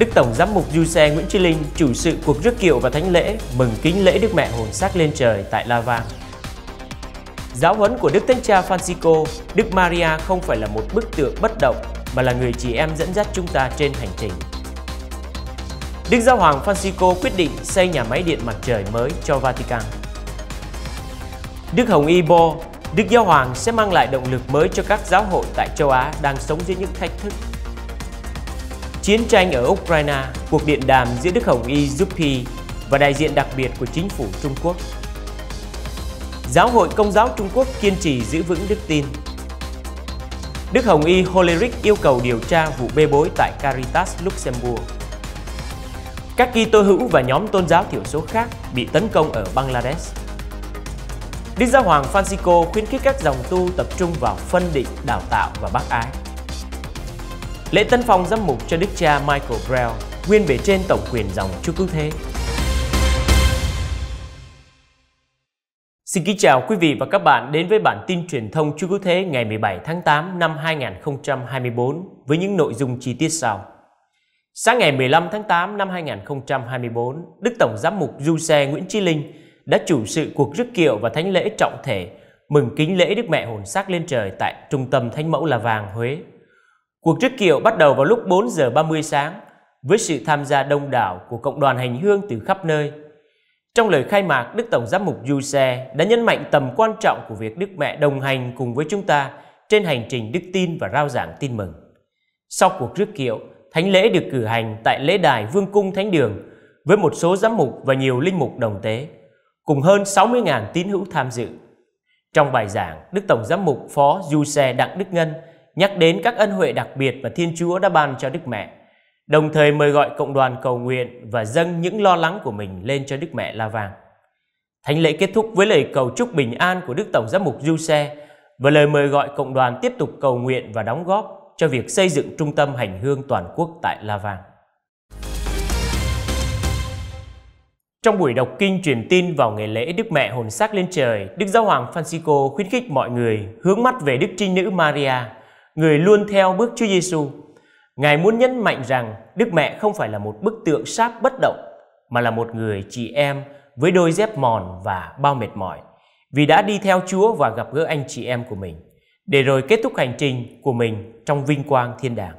Đức Tổng Giám mục Du Xe Nguyễn Chí Linh chủ sự cuộc rước kiệu và thánh lễ mừng kính lễ Đức Mẹ hồn xác lên trời tại La Vang. Giáo huấn của Đức Thánh Cha Francisco, Đức Maria không phải là một bức tượng bất động mà là người chị em dẫn dắt chúng ta trên hành trình. Đức Giáo hoàng Francisco quyết định xây nhà máy điện mặt trời mới cho Vatican. Đức Hồng Y Bo, Đức Giáo hoàng sẽ mang lại động lực mới cho các giáo hội tại châu Á đang sống dưới những thách thức Chiến tranh ở Ukraine, cuộc điện đàm giữa Đức Hồng Y Zuppi và đại diện đặc biệt của chính phủ Trung Quốc. Giáo hội Công giáo Trung Quốc kiên trì giữ vững đức tin. Đức Hồng Y Holeric yêu cầu điều tra vụ bê bối tại Caritas Luxembourg. Các Kitô hữu và nhóm tôn giáo thiểu số khác bị tấn công ở Bangladesh. Đức Giáo Hoàng Francisco khuyến khích các dòng tu tập trung vào phân định, đào tạo và bác ái. Lễ tân phong giám mục cho đức cha Michael Brown, nguyên bề trên tổng quyền dòng Chúa Cứu Thế. Xin kính chào quý vị và các bạn đến với bản tin truyền thông Chúa Cứu Thế ngày 17 tháng 8 năm 2024 với những nội dung chi tiết sau. Sáng ngày 15 tháng 8 năm 2024, Đức Tổng Giám mục Du Xe Nguyễn Chi Linh đã chủ sự cuộc rước kiệu và thánh lễ trọng thể mừng kính lễ Đức Mẹ Hồn Sắc lên trời tại Trung tâm Thánh Mẫu là Vàng, Huế. Cuộc trức kiệu bắt đầu vào lúc 4 giờ 30 sáng với sự tham gia đông đảo của cộng đoàn hành hương từ khắp nơi. Trong lời khai mạc, Đức Tổng giám mục Du Xe đã nhấn mạnh tầm quan trọng của việc Đức Mẹ đồng hành cùng với chúng ta trên hành trình đức tin và rao giảng tin mừng. Sau cuộc rước kiệu, thánh lễ được cử hành tại lễ đài Vương cung Thánh đường với một số giám mục và nhiều linh mục đồng tế, cùng hơn 60.000 tín hữu tham dự. Trong bài giảng, Đức Tổng giám mục Phó Du Xe Đặng Đức Ngân nhắc đến các ân huệ đặc biệt mà Thiên Chúa đã ban cho Đức Mẹ, đồng thời mời gọi cộng đoàn cầu nguyện và dâng những lo lắng của mình lên cho Đức Mẹ La Vàng. Thánh lễ kết thúc với lời cầu chúc bình an của Đức Tổng giám mục Du Xe và lời mời gọi cộng đoàn tiếp tục cầu nguyện và đóng góp cho việc xây dựng trung tâm hành hương toàn quốc tại La Vàng. Trong buổi đọc kinh truyền tin vào ngày lễ Đức Mẹ hồn xác lên trời, Đức Giáo hoàng Francisco khuyến khích mọi người hướng mắt về Đức Trinh nữ Maria người luôn theo bước Chúa Giêsu. Ngài muốn nhấn mạnh rằng Đức Mẹ không phải là một bức tượng sáp bất động mà là một người chị em với đôi dép mòn và bao mệt mỏi vì đã đi theo Chúa và gặp gỡ anh chị em của mình để rồi kết thúc hành trình của mình trong vinh quang thiên đàng.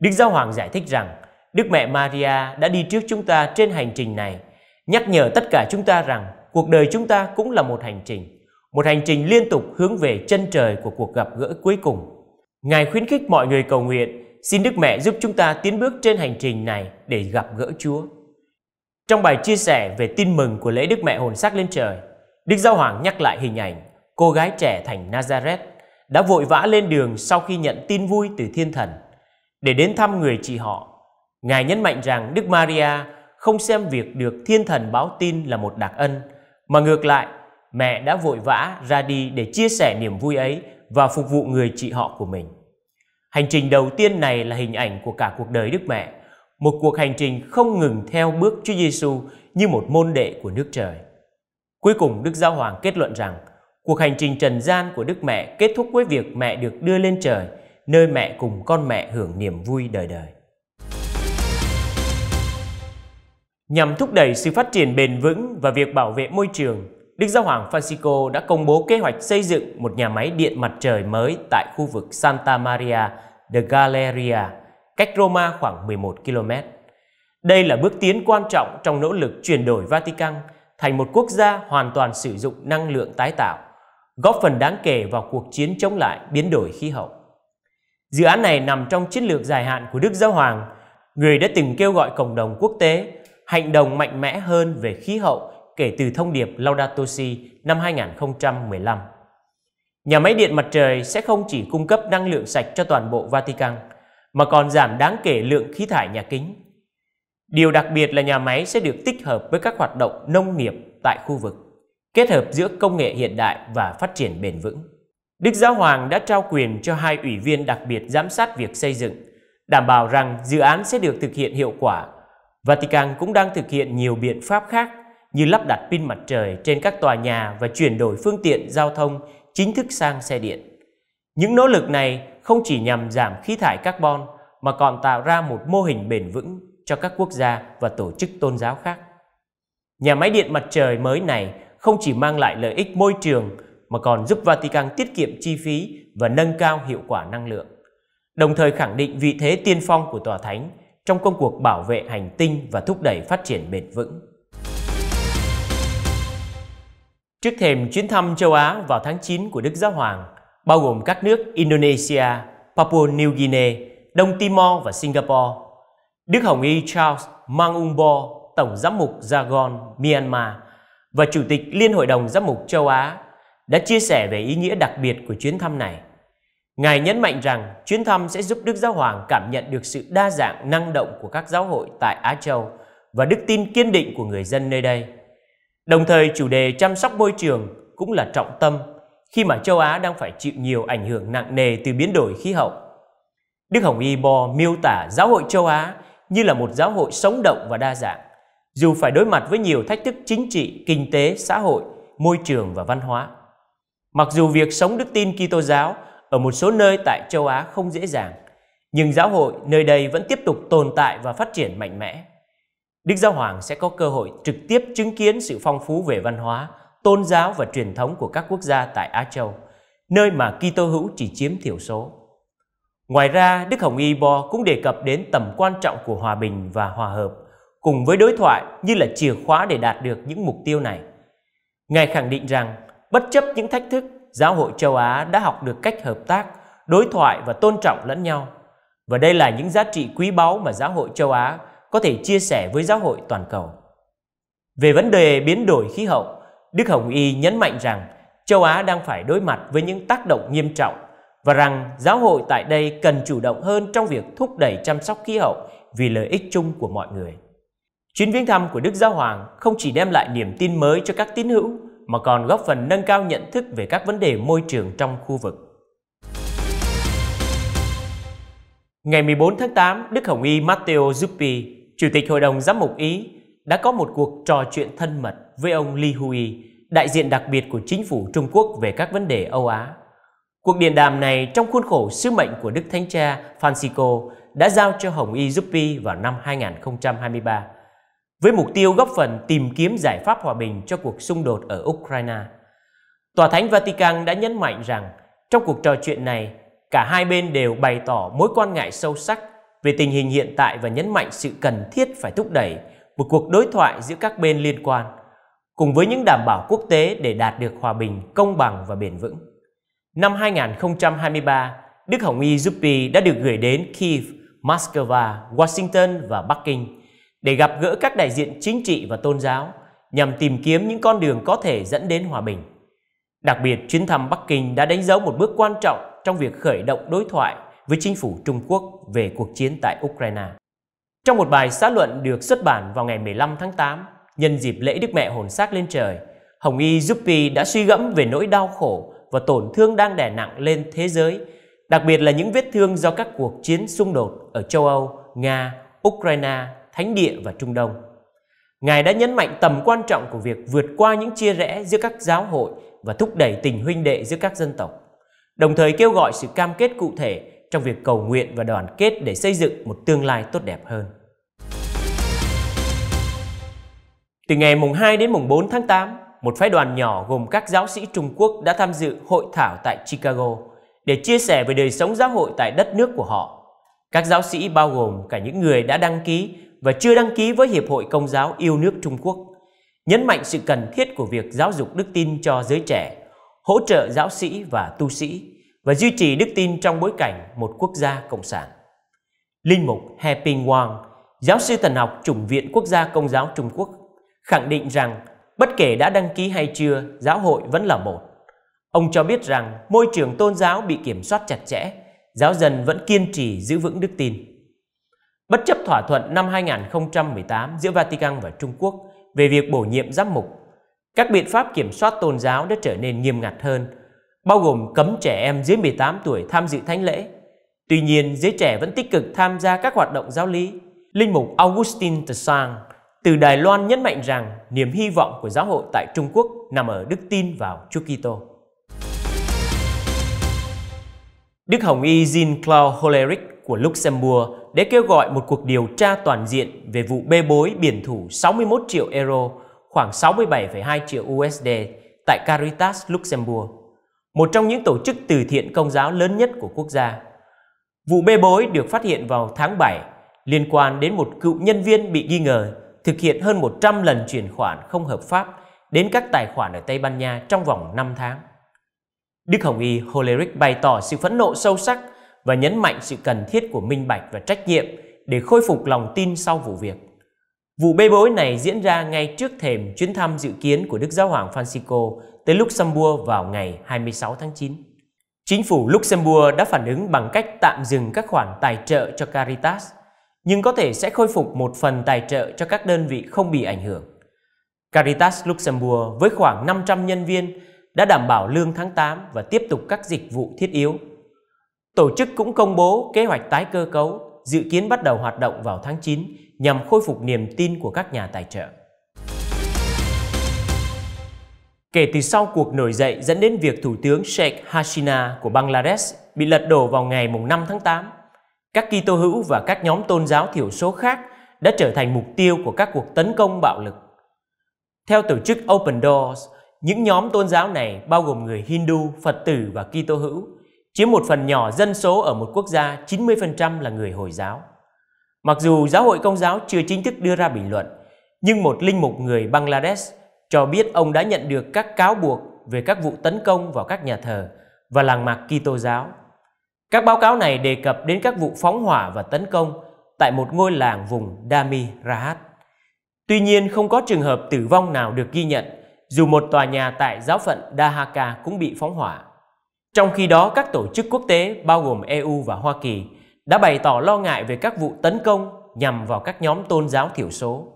Đức Giáo Hoàng giải thích rằng Đức Mẹ Maria đã đi trước chúng ta trên hành trình này, nhắc nhở tất cả chúng ta rằng cuộc đời chúng ta cũng là một hành trình, một hành trình liên tục hướng về chân trời của cuộc gặp gỡ cuối cùng. Ngài khuyến khích mọi người cầu nguyện, xin Đức Mẹ giúp chúng ta tiến bước trên hành trình này để gặp gỡ Chúa. Trong bài chia sẻ về tin mừng của lễ Đức Mẹ hồn xác lên trời, Đức Giáo Hoàng nhắc lại hình ảnh cô gái trẻ thành Nazareth đã vội vã lên đường sau khi nhận tin vui từ thiên thần để đến thăm người chị họ. Ngài nhấn mạnh rằng Đức Maria không xem việc được thiên thần báo tin là một đặc ân, mà ngược lại, mẹ đã vội vã ra đi để chia sẻ niềm vui ấy và phục vụ người chị họ của mình. Hành trình đầu tiên này là hình ảnh của cả cuộc đời Đức Mẹ, một cuộc hành trình không ngừng theo bước Chúa Giêsu như một môn đệ của nước trời. Cuối cùng Đức Giáo Hoàng kết luận rằng cuộc hành trình trần gian của Đức Mẹ kết thúc với việc mẹ được đưa lên trời, nơi mẹ cùng con mẹ hưởng niềm vui đời đời. Nhằm thúc đẩy sự phát triển bền vững và việc bảo vệ môi trường, Đức Giáo hoàng Francisco đã công bố kế hoạch xây dựng một nhà máy điện mặt trời mới tại khu vực Santa Maria de Galeria, cách Roma khoảng 11 km. Đây là bước tiến quan trọng trong nỗ lực chuyển đổi Vatican thành một quốc gia hoàn toàn sử dụng năng lượng tái tạo, góp phần đáng kể vào cuộc chiến chống lại biến đổi khí hậu. Dự án này nằm trong chiến lược dài hạn của Đức Giáo Hoàng, người đã từng kêu gọi cộng đồng quốc tế hành động mạnh mẽ hơn về khí hậu kể từ thông điệp Laudato Si năm 2015. Nhà máy điện mặt trời sẽ không chỉ cung cấp năng lượng sạch cho toàn bộ Vatican, mà còn giảm đáng kể lượng khí thải nhà kính. Điều đặc biệt là nhà máy sẽ được tích hợp với các hoạt động nông nghiệp tại khu vực, kết hợp giữa công nghệ hiện đại và phát triển bền vững. Đức Giáo Hoàng đã trao quyền cho hai ủy viên đặc biệt giám sát việc xây dựng, đảm bảo rằng dự án sẽ được thực hiện hiệu quả. Vatican cũng đang thực hiện nhiều biện pháp khác như lắp đặt pin mặt trời trên các tòa nhà và chuyển đổi phương tiện giao thông chính thức sang xe điện. Những nỗ lực này không chỉ nhằm giảm khí thải carbon mà còn tạo ra một mô hình bền vững cho các quốc gia và tổ chức tôn giáo khác. Nhà máy điện mặt trời mới này không chỉ mang lại lợi ích môi trường mà còn giúp Vatican tiết kiệm chi phí và nâng cao hiệu quả năng lượng, đồng thời khẳng định vị thế tiên phong của Tòa Thánh trong công cuộc bảo vệ hành tinh và thúc đẩy phát triển bền vững. Trước thềm chuyến thăm châu Á vào tháng 9 của Đức Giáo Hoàng, bao gồm các nước Indonesia, Papua New Guinea, Đông Timor và Singapore, Đức Hồng Y Charles Mang Tổng giám mục Zagon, Myanmar và Chủ tịch Liên Hội đồng Giám mục châu Á đã chia sẻ về ý nghĩa đặc biệt của chuyến thăm này. Ngài nhấn mạnh rằng chuyến thăm sẽ giúp Đức Giáo Hoàng cảm nhận được sự đa dạng năng động của các giáo hội tại Á Châu và đức tin kiên định của người dân nơi đây. Đồng thời chủ đề chăm sóc môi trường cũng là trọng tâm khi mà châu Á đang phải chịu nhiều ảnh hưởng nặng nề từ biến đổi khí hậu. Đức Hồng Y Bo miêu tả giáo hội châu Á như là một giáo hội sống động và đa dạng, dù phải đối mặt với nhiều thách thức chính trị, kinh tế, xã hội, môi trường và văn hóa. Mặc dù việc sống đức tin Kitô giáo ở một số nơi tại châu Á không dễ dàng, nhưng giáo hội nơi đây vẫn tiếp tục tồn tại và phát triển mạnh mẽ. Đức Giáo Hoàng sẽ có cơ hội trực tiếp chứng kiến sự phong phú về văn hóa, tôn giáo và truyền thống của các quốc gia tại Á Châu, nơi mà Kitô hữu chỉ chiếm thiểu số. Ngoài ra, Đức Hồng Y Bo cũng đề cập đến tầm quan trọng của hòa bình và hòa hợp, cùng với đối thoại như là chìa khóa để đạt được những mục tiêu này. Ngài khẳng định rằng, bất chấp những thách thức, giáo hội châu Á đã học được cách hợp tác, đối thoại và tôn trọng lẫn nhau. Và đây là những giá trị quý báu mà giáo hội châu Á có thể chia sẻ với giáo hội toàn cầu. Về vấn đề biến đổi khí hậu, Đức Hồng Y nhấn mạnh rằng châu Á đang phải đối mặt với những tác động nghiêm trọng và rằng giáo hội tại đây cần chủ động hơn trong việc thúc đẩy chăm sóc khí hậu vì lợi ích chung của mọi người. Chuyến viếng thăm của Đức Giáo Hoàng không chỉ đem lại niềm tin mới cho các tín hữu mà còn góp phần nâng cao nhận thức về các vấn đề môi trường trong khu vực. Ngày 14 tháng 8, Đức Hồng Y Matteo Zuppi Chủ tịch Hội đồng Giám mục Ý đã có một cuộc trò chuyện thân mật với ông Li Hui, đại diện đặc biệt của chính phủ Trung Quốc về các vấn đề Âu Á. Cuộc điện đàm này trong khuôn khổ sứ mệnh của Đức Thánh Cha Francisco đã giao cho Hồng Y Zuppi vào năm 2023 với mục tiêu góp phần tìm kiếm giải pháp hòa bình cho cuộc xung đột ở Ukraine. Tòa Thánh Vatican đã nhấn mạnh rằng trong cuộc trò chuyện này, cả hai bên đều bày tỏ mối quan ngại sâu sắc về tình hình hiện tại và nhấn mạnh sự cần thiết phải thúc đẩy một cuộc đối thoại giữa các bên liên quan cùng với những đảm bảo quốc tế để đạt được hòa bình công bằng và bền vững. Năm 2023, Đức Hồng Y Zuppi đã được gửi đến Kiev, Moscow, Washington và Bắc Kinh để gặp gỡ các đại diện chính trị và tôn giáo nhằm tìm kiếm những con đường có thể dẫn đến hòa bình. Đặc biệt, chuyến thăm Bắc Kinh đã đánh dấu một bước quan trọng trong việc khởi động đối thoại với chính phủ Trung Quốc về cuộc chiến tại Ukraine. Trong một bài xã luận được xuất bản vào ngày 15 tháng 8, nhân dịp lễ Đức Mẹ hồn xác lên trời, Hồng Y Zuppi đã suy gẫm về nỗi đau khổ và tổn thương đang đè nặng lên thế giới, đặc biệt là những vết thương do các cuộc chiến xung đột ở châu Âu, Nga, Ukraine, Thánh Địa và Trung Đông. Ngài đã nhấn mạnh tầm quan trọng của việc vượt qua những chia rẽ giữa các giáo hội và thúc đẩy tình huynh đệ giữa các dân tộc, đồng thời kêu gọi sự cam kết cụ thể trong việc cầu nguyện và đoàn kết để xây dựng một tương lai tốt đẹp hơn. Từ ngày mùng 2 đến mùng 4 tháng 8, một phái đoàn nhỏ gồm các giáo sĩ Trung Quốc đã tham dự hội thảo tại Chicago để chia sẻ về đời sống giáo hội tại đất nước của họ. Các giáo sĩ bao gồm cả những người đã đăng ký và chưa đăng ký với Hiệp hội Công giáo yêu nước Trung Quốc, nhấn mạnh sự cần thiết của việc giáo dục đức tin cho giới trẻ, hỗ trợ giáo sĩ và tu sĩ và duy trì đức tin trong bối cảnh một quốc gia cộng sản. Linh mục He Ping Wang, giáo sư thần học chủng viện quốc gia công giáo Trung Quốc, khẳng định rằng bất kể đã đăng ký hay chưa, giáo hội vẫn là một. Ông cho biết rằng môi trường tôn giáo bị kiểm soát chặt chẽ, giáo dân vẫn kiên trì giữ vững đức tin. Bất chấp thỏa thuận năm 2018 giữa Vatican và Trung Quốc về việc bổ nhiệm giám mục, các biện pháp kiểm soát tôn giáo đã trở nên nghiêm ngặt hơn bao gồm cấm trẻ em dưới 18 tuổi tham dự thánh lễ. Tuy nhiên, giới trẻ vẫn tích cực tham gia các hoạt động giáo lý. Linh mục Augustine Tsang từ Đài Loan nhấn mạnh rằng niềm hy vọng của giáo hội tại Trung Quốc nằm ở đức tin vào Chúa Kitô. Đức Hồng Y Jean-Claude Hollerich của Luxembourg đã kêu gọi một cuộc điều tra toàn diện về vụ bê bối biển thủ 61 triệu euro, khoảng 67,2 triệu USD tại Caritas Luxembourg một trong những tổ chức từ thiện công giáo lớn nhất của quốc gia. Vụ bê bối được phát hiện vào tháng 7 liên quan đến một cựu nhân viên bị nghi ngờ thực hiện hơn 100 lần chuyển khoản không hợp pháp đến các tài khoản ở Tây Ban Nha trong vòng 5 tháng. Đức Hồng Y Holeric bày tỏ sự phẫn nộ sâu sắc và nhấn mạnh sự cần thiết của minh bạch và trách nhiệm để khôi phục lòng tin sau vụ việc. Vụ bê bối này diễn ra ngay trước thềm chuyến thăm dự kiến của Đức Giáo hoàng Francisco tới Luxembourg vào ngày 26 tháng 9. Chính phủ Luxembourg đã phản ứng bằng cách tạm dừng các khoản tài trợ cho Caritas, nhưng có thể sẽ khôi phục một phần tài trợ cho các đơn vị không bị ảnh hưởng. Caritas Luxembourg với khoảng 500 nhân viên đã đảm bảo lương tháng 8 và tiếp tục các dịch vụ thiết yếu. Tổ chức cũng công bố kế hoạch tái cơ cấu dự kiến bắt đầu hoạt động vào tháng 9 nhằm khôi phục niềm tin của các nhà tài trợ. kể từ sau cuộc nổi dậy dẫn đến việc Thủ tướng Sheikh Hasina của Bangladesh bị lật đổ vào ngày 5 tháng 8. Các Kitô hữu và các nhóm tôn giáo thiểu số khác đã trở thành mục tiêu của các cuộc tấn công bạo lực. Theo tổ chức Open Doors, những nhóm tôn giáo này bao gồm người Hindu, Phật tử và Kitô hữu, chiếm một phần nhỏ dân số ở một quốc gia 90% là người Hồi giáo. Mặc dù giáo hội công giáo chưa chính thức đưa ra bình luận, nhưng một linh mục người Bangladesh cho biết ông đã nhận được các cáo buộc về các vụ tấn công vào các nhà thờ và làng mạc Kitô giáo. Các báo cáo này đề cập đến các vụ phóng hỏa và tấn công tại một ngôi làng vùng Dami Rahat. Tuy nhiên, không có trường hợp tử vong nào được ghi nhận, dù một tòa nhà tại giáo phận Dahaka cũng bị phóng hỏa. Trong khi đó, các tổ chức quốc tế bao gồm EU và Hoa Kỳ đã bày tỏ lo ngại về các vụ tấn công nhằm vào các nhóm tôn giáo thiểu số.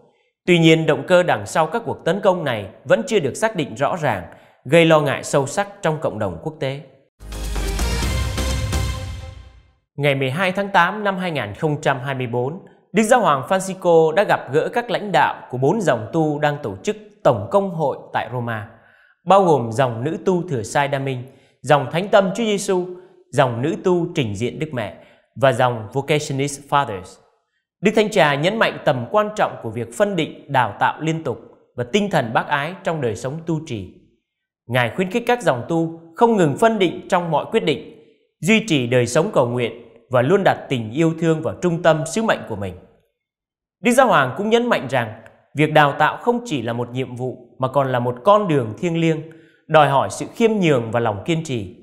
Tuy nhiên, động cơ đằng sau các cuộc tấn công này vẫn chưa được xác định rõ ràng, gây lo ngại sâu sắc trong cộng đồng quốc tế. Ngày 12 tháng 8 năm 2024, Đức Giáo Hoàng Francisco đã gặp gỡ các lãnh đạo của bốn dòng tu đang tổ chức Tổng Công hội tại Roma, bao gồm dòng nữ tu Thừa Sai Đa Minh, dòng Thánh Tâm Chúa Giêsu, dòng nữ tu Trình Diện Đức Mẹ và dòng Vocationist Fathers. Đức Thánh Trà nhấn mạnh tầm quan trọng của việc phân định, đào tạo liên tục và tinh thần bác ái trong đời sống tu trì. Ngài khuyến khích các dòng tu không ngừng phân định trong mọi quyết định, duy trì đời sống cầu nguyện và luôn đặt tình yêu thương vào trung tâm sứ mệnh của mình. Đức Giáo Hoàng cũng nhấn mạnh rằng việc đào tạo không chỉ là một nhiệm vụ mà còn là một con đường thiêng liêng, đòi hỏi sự khiêm nhường và lòng kiên trì.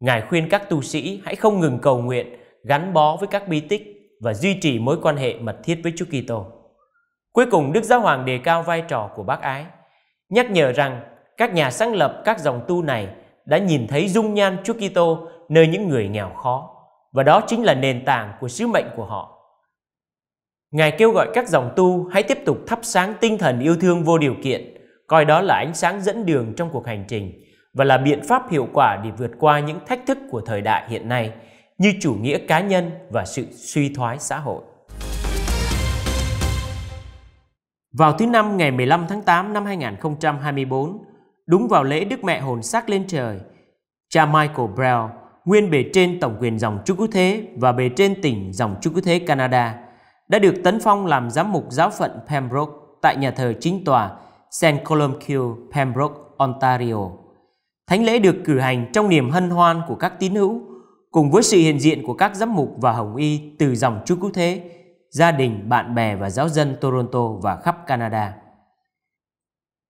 Ngài khuyên các tu sĩ hãy không ngừng cầu nguyện, gắn bó với các bi tích và duy trì mối quan hệ mật thiết với Chúa Kitô. Cuối cùng, Đức Giáo Hoàng đề cao vai trò của bác ái, nhắc nhở rằng các nhà sáng lập các dòng tu này đã nhìn thấy dung nhan Chúa Kitô nơi những người nghèo khó và đó chính là nền tảng của sứ mệnh của họ. Ngài kêu gọi các dòng tu hãy tiếp tục thắp sáng tinh thần yêu thương vô điều kiện, coi đó là ánh sáng dẫn đường trong cuộc hành trình và là biện pháp hiệu quả để vượt qua những thách thức của thời đại hiện nay như chủ nghĩa cá nhân và sự suy thoái xã hội. Vào thứ Năm ngày 15 tháng 8 năm 2024, đúng vào lễ Đức Mẹ Hồn Sắc lên trời, cha Michael Brown, nguyên bề trên tổng quyền dòng Chúa Cứu Thế và bề trên tỉnh dòng Chúa Cứu Thế Canada, đã được tấn phong làm giám mục giáo phận Pembroke tại nhà thờ chính tòa St. Columbkill, Pembroke, Ontario. Thánh lễ được cử hành trong niềm hân hoan của các tín hữu cùng với sự hiện diện của các giám mục và hồng y từ dòng chú cứu thế, gia đình, bạn bè và giáo dân Toronto và khắp Canada.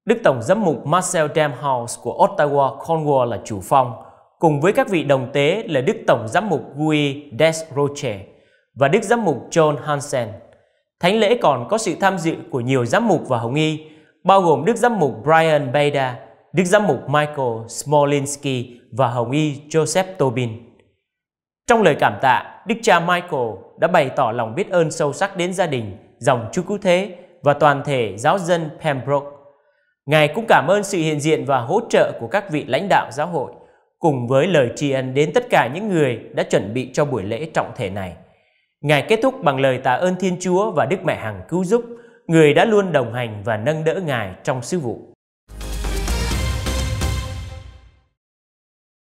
Đức Tổng giám mục Marcel Damhouse của Ottawa Cornwall là chủ phong, cùng với các vị đồng tế là Đức Tổng giám mục Guy Desroches và Đức giám mục John Hansen. Thánh lễ còn có sự tham dự của nhiều giám mục và hồng y, bao gồm Đức giám mục Brian Beda, Đức giám mục Michael Smolinski và hồng y Joseph Tobin. Trong lời cảm tạ, Đức cha Michael đã bày tỏ lòng biết ơn sâu sắc đến gia đình, dòng chú cứu thế và toàn thể giáo dân Pembroke. Ngài cũng cảm ơn sự hiện diện và hỗ trợ của các vị lãnh đạo giáo hội, cùng với lời tri ân đến tất cả những người đã chuẩn bị cho buổi lễ trọng thể này. Ngài kết thúc bằng lời tạ ơn Thiên Chúa và Đức Mẹ Hằng cứu giúp, người đã luôn đồng hành và nâng đỡ Ngài trong sứ vụ.